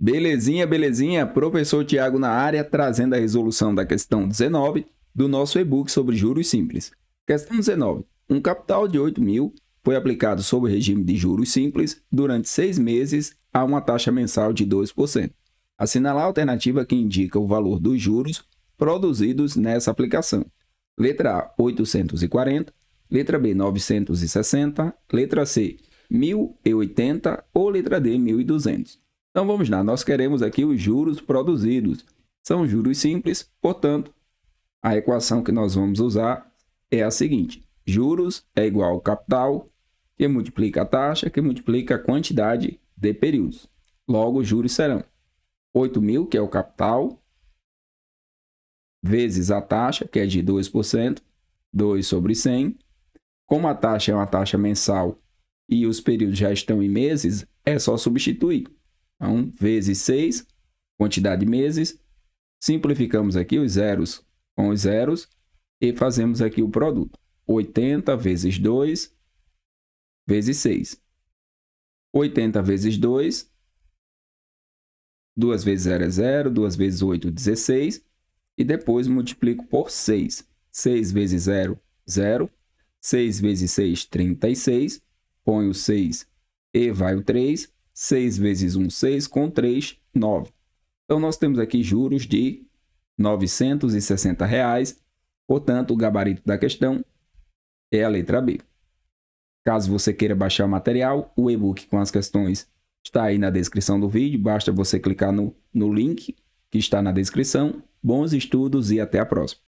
Belezinha, belezinha? Professor Tiago na área, trazendo a resolução da questão 19 do nosso e-book sobre juros simples. Questão 19. Um capital de 8 mil foi aplicado sob regime de juros simples durante seis meses a uma taxa mensal de 2%. Assinalar a alternativa que indica o valor dos juros produzidos nessa aplicação. Letra A, 840. Letra B, 960. Letra C, 1080. Ou letra D, 1200. Então vamos lá, nós queremos aqui os juros produzidos. São juros simples, portanto, a equação que nós vamos usar é a seguinte. Juros é igual ao capital, que multiplica a taxa, que multiplica a quantidade de períodos. Logo, os juros serão 8.000, mil, que é o capital, vezes a taxa, que é de 2%, 2 sobre 100. Como a taxa é uma taxa mensal e os períodos já estão em meses, é só substituir. Então, vezes 6, quantidade de meses. Simplificamos aqui os zeros com os zeros e fazemos aqui o produto. 80 vezes 2 vezes 6. 80 vezes 2, 2 vezes 0 é 0, 2 vezes 8 é 16, e depois multiplico por 6. 6 vezes 0, 0. 6 vezes 6, 36. Põe o 6 e vai o 3. 6 vezes 1, 6, com 3, 9. Então, nós temos aqui juros de R$ 960. Portanto, o gabarito da questão é a letra B. Caso você queira baixar o material, o e-book com as questões está aí na descrição do vídeo. Basta você clicar no, no link que está na descrição. Bons estudos e até a próxima.